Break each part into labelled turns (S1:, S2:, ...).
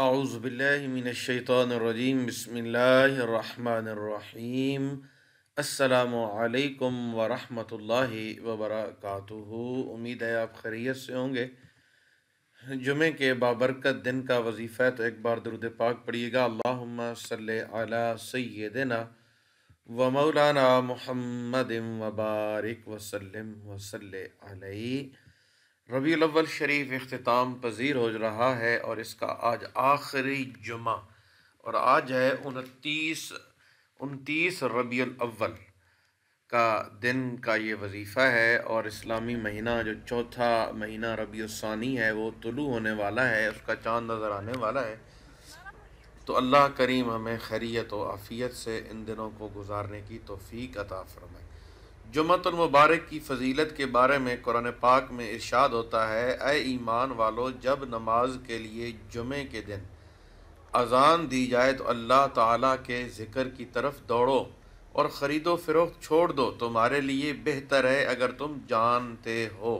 S1: أعوذ بالله من الشيطان الرجيم بسم الله الرحمن الرحيم उम्मीद है आप खैरियत से होंगे जुमे के बाबरकत दिन का वजीफ़ा है तो एक बार दरुद पाक पढ़िएगा अल्लाम सल्ले अला व मौलाना मुहम्मद वबारक वसलम वसल रबी अव्वल शरीफ अख्ताम पजीर हो रहा है और इसका आज आखिरी जुमा और आज है उनतीस उनतीस रबी अव्वल का दिन का ये वजीफ़ा है और इस्लामी महीना जो चौथा महीना रबी उसानी है वो तुलू होने वाला है उसका चांद नज़र आने वाला है तो अल्लाह करीम हमें खैरियत व आफ़ियत से इन दिनों को गुजारने की तोफ़ी अता फ़रमाए मुबारक की फजीलत के बारे में कुरान पाक में इरशाद होता है ए ईमान वालो जब नमाज के लिए जुमे के दिन अजान दी जाए तो अल्लाह ताला के ज़िक्र की तरफ दौड़ो और ख़रीदो फ़रोख छोड़ दो तुम्हारे लिए बेहतर है अगर तुम जानते हो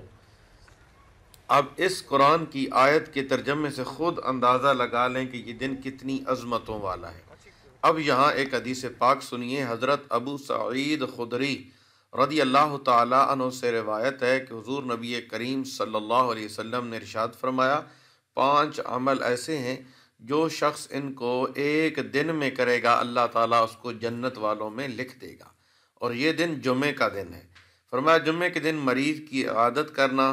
S1: अब इस कुरान की आयत के तर्जमे से ख़ुद अंदाज़ा लगा लें कि ये दिन कितनी अजमतों वाला है अब यहाँ एक अदीस पाक सुनिए हज़रत अबू सईद खुदरी रदी अल्लाह तु से रवायत है कि हज़ूर नबी करीम सल्ला वम ने इरशाद फरमाया पाँच अमल ऐसे हैं जो शख्स इनको एक दिन में करेगा अल्लाह ताला उसको जन्नत वालों में लिख देगा और ये दिन जुमे का दिन है फरमाया जुमे के दिन मरीज़ की आदत करना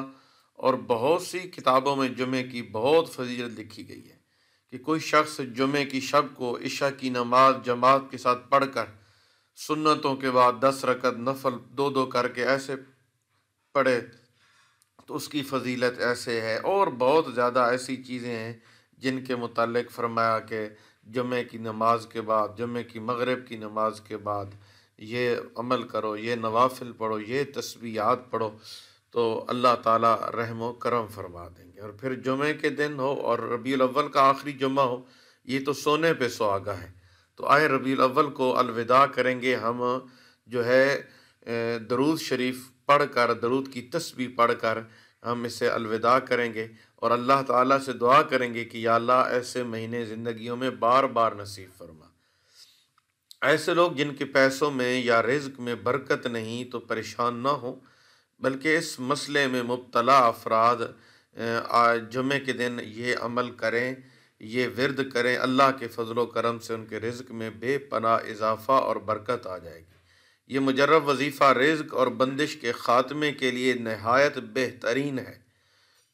S1: और बहुत सी किताबों में जुमे की बहुत फजीलत लिखी गई है कि कोई शख्स जुमे की शब को इशा की नमाज जमात के साथ पढ़ कर सुन्नतों के बाद दस रकत नफल दो दो करके ऐसे पढ़े तो उसकी फजीलत ऐसे है और बहुत ज़्यादा ऐसी चीज़ें हैं जिनके मतलब फरमाया कि जुमे की नमाज के बाद जुमे की मगरब की नमाज के बाद ये अमल करो ये नवाफिल पढ़ो ये तस्वीयात पढ़ो तो अल्लाह ताला रहम करम फरमा देंगे और फिर जुमे के दिन हो और रबी अव्वल का आखिरी जुमा हो ये तो सोने पे सुहागा है तो आए रबी अव्वल को अलविदा करेंगे हम जो है दरूद शरीफ पढ़ कर दरूद की तस्वीर पढ़ कर हम इसे अलविदा करेंगे और अल्लाह ताला से दुआ करेंगे कि या अल्लाह ऐसे महीने ज़िंदगियों में बार बार नसीब फरमा ऐसे लोग जिनके पैसों में या रिज्क में बरकत नहीं तो परेशान ना हो बल्कि इस मसले में मुबतला अफराद जुमे के दिन ये अमल करें ये विरद करें अल्लाह के फजलो करम से उनके रिज्क में बेपना इजाफ़ा और बरकत आ जाएगी ये मुजरब वजीफ़ा रिज्क और बंदिश के ख़ात्मे के लिए नहायत बेहतरीन है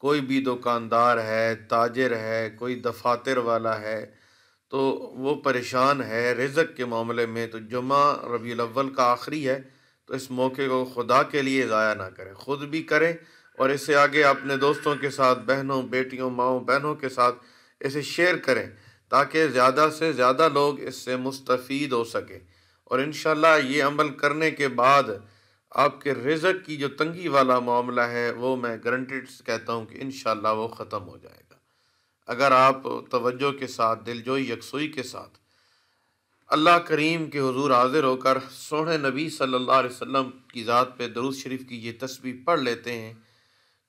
S1: कोई भी दुकानदार है ताजर है कोई दफातर वाला है तो वो परेशान है रिजक के मामले में तो जुमा रबी अव्वल का आखिरी है तो इस मौके को खुदा के लिए ज़ाया ना करें ख़ुद भी करें और इससे आगे अपने दोस्तों के साथ बहनों बेटियों माओ बहनों के साथ इसे शेयर करें ताकि ज़्यादा से ज़्यादा लोग इससे मुस्तफ़ हो सकें और इन ये अमल करने के बाद आपके रिजक की जो तंगी वाला मामला है वो मैं गारंटेड कहता हूँ कि इन वो ख़त्म हो जाएगा अगर आप तवज्जो के साथ दिलजोई यकसोई के साथ अल्लाह करीम के हजूर हाजिर होकर सोहने नबी सल्ला वसम की ज़ात पे दरुज शरीफ की ये तस्वीर पढ़ लेते हैं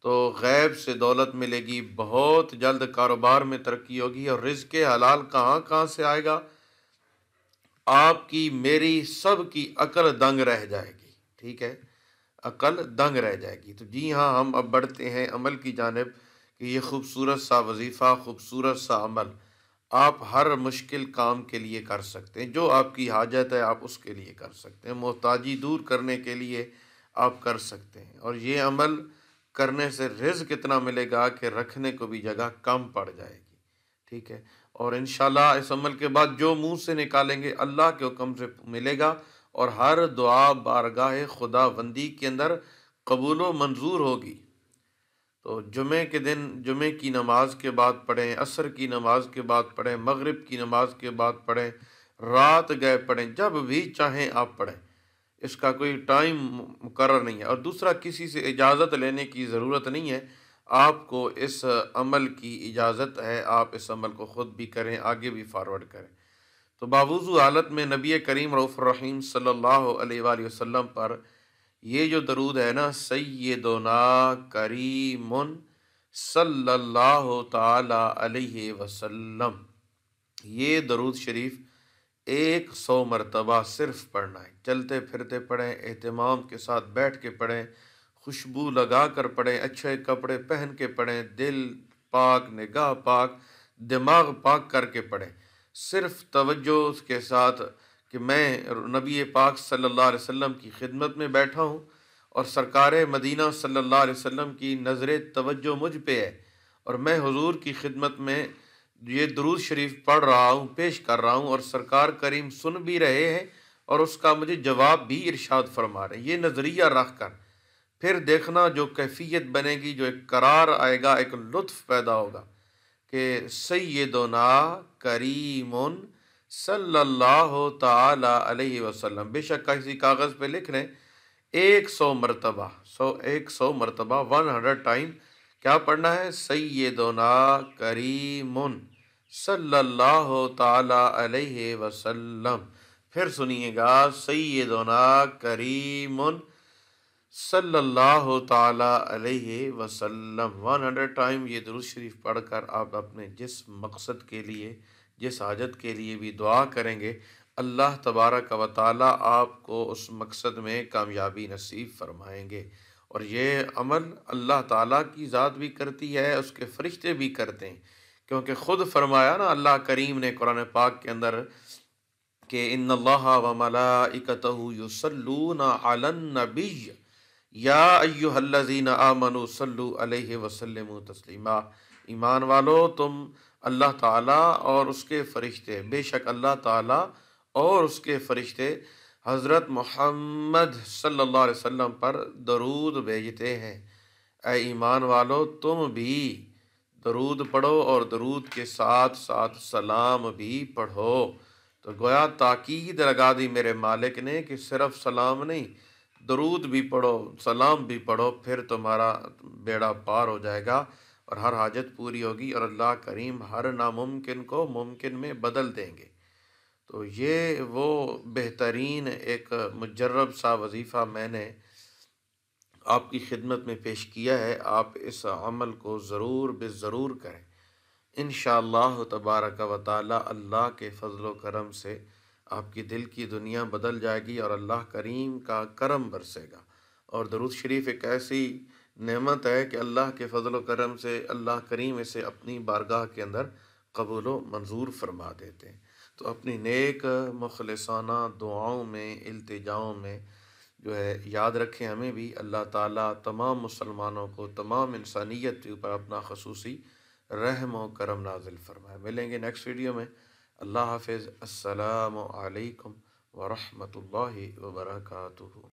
S1: तो गैब से दौलत मिलेगी बहुत जल्द कारोबार में तरक्की होगी और रिज के हलाल कहाँ कहाँ से आएगा आपकी मेरी सब की अकल दंग रह जाएगी ठीक है अकल दंग रह जाएगी तो जी हाँ हम अब बढ़ते हैं अमल की जानब कि ये खूबसूरत सा वजीफ़ा खूबसूरत सा अमल आप हर मुश्किल काम के लिए कर सकते हैं जो आपकी हाजत है आप उसके लिए कर सकते हैं मोहताजी दूर करने के लिए आप कर सकते हैं और ये अमल करने से रिज कितना मिलेगा कि रखने को भी जगह कम पड़ जाएगी ठीक है और इन इस अमल के बाद जो मुंह से निकालेंगे अल्लाह के हुक्म से मिलेगा और हर दुआ बारगाह खुदाबंदी के अंदर कबूल व मंजूर होगी तो जुमे के दिन जुमे की नमाज़ के बाद पढ़ें असर की नमाज़ के बाद पढ़ें मगरिब की नमाज़ के बाद पढ़ें रात गए पढ़ें जब भी चाहें आप पढ़ें इसका कोई टाइम मुकर नहीं है और दूसरा किसी से इजाज़त लेने की ज़रूरत नहीं है आपको इस अमल की इजाज़त है आप इस अमल को ख़ुद भी करें आगे भी फारवर्ड करें तो बावजू हालत में नबी करीम रफ़ीम सल्ला वसम पर ये जो दरूद है ना सैदना करीम सल्लल्लाहु ताला अलैहि वसल्लम ये दरूद शरीफ़ एक सौ मरतबा सिर्फ पढ़ना है चलते फिरते पढ़ें अहतमाम के साथ बैठ के पढ़ें खुशबू लगा कर पढ़ें अच्छे कपड़े पहन के पढ़ें दिल पाक निगाह पाक दिमाग पाक करके पढ़ें सिर्फ तवज्जो के साथ कि मैं नबी पाक सल्लल्लाहु अलैहि वसल्लम की खिदमत में बैठा हूँ और सरकार मदीना सल्लल्लाहु अलैहि वसल्लम की नज़र तवज्जो मुझ पे है और मैं हुजूर की खिदमत में ये दरूद शरीफ पढ़ रहा हूँ पेश कर रहा हूँ और सरकार करीम सुन भी रहे हैं और उसका मुझे जवाब भी इरशाद फरमा रहे हैं ये नज़रिया रख कर फिर देखना जो कैफियत बनेगी जो एक करार आएगा एक लुत्फ़ पैदा होगा कि सैदना करीम सल्लल्लाहु ताला अलैहि वसल्लम बेशक किसी कागज़ पे लिख हैं एक सौ मरतबा सौ एक सौ मरतबा वन हंड्रेड टाइम क्या पढ़ना है सैदना करीमुन सल्लल्लाहु ताला अलैहि वसल्लम फिर सुनिएगा सैदना करीमुन सल्लल्लाहु ताला अलैहि वसल्लम वन हंड्रेड टाइम ये दुरुस्त शरीफ पढ़ कर आप अपने जिस मकसद के लिए जिस हाजत के लिए भी दुआ करेंगे अल्लाह तबारक व ताली आपको उस मकसद में कामयाबी नसीब फरमाएंगे और ये अमल अल्लाह ताला की ज़ात भी करती है उसके फरिश्ते भी करते हैं क्योंकि ख़ुद फरमाया ना अल्लाह करीम ने कुरान पाक के अंदर कि इन अल्लाह व मलाइकत युसल्लून अलन नबी या अयुहल्लजीन आमनु सल्लु अलैहि वसल्लम तस्लीमा ईमान वालो तुम अल्लाह ताला और उसके फरिश्ते बेशक अल्लाह ताला और उसके फरिश्ते हज़रत मोहम्मद सल्लल्लाहु अलैहि वसल्लम पर दरूद भेजते हैं ए ईमान वालो तुम भी दरूद पढ़ो और दरूद के साथ साथ सलाम भी पढ़ो तो गोया ताकीद लगा दी मेरे मालिक ने कि सिर्फ सलाम नहीं दरूद भी पढ़ो सलाम भी पढ़ो फिर तुम्हारा बेड़ा पार हो जाएगा और हर हाजत पूरी होगी और अल्लाह करीम हर नामुमकिन को मुमकिन में बदल देंगे तो ये वो बेहतरीन एक मुजरब सा वजीफ़ा मैंने आपकी खिदमत में पेश किया है आप इस अमल को ज़रूर बे ज़रूर करें इन तबारक व अल्लाह के फजल करम से आपकी दिल की दुनिया बदल जाएगी और अल्लाह करीम का करम बरसेगा और दरुद शरीफ एक ऐसी नमत है कि अल्लाह के फजल करम से अल्लाह करीम इसे अपनी बारगाह के अंदर कबूल मंजूर फरमा देते हैं तो अपनी नेक मुखलसाना दुआओं में अल्तजाओं में जो है याद रखें हमें भी अल्लाह ताला तमाम मुसलमानों को तमाम इंसानियत के ऊपर अपना खसूसी रहम व करम नाजिल फरमाए मिलेंगे नेक्स्ट वीडियो में अल्लाह हाफिज़ असलकम वरहमल वर्का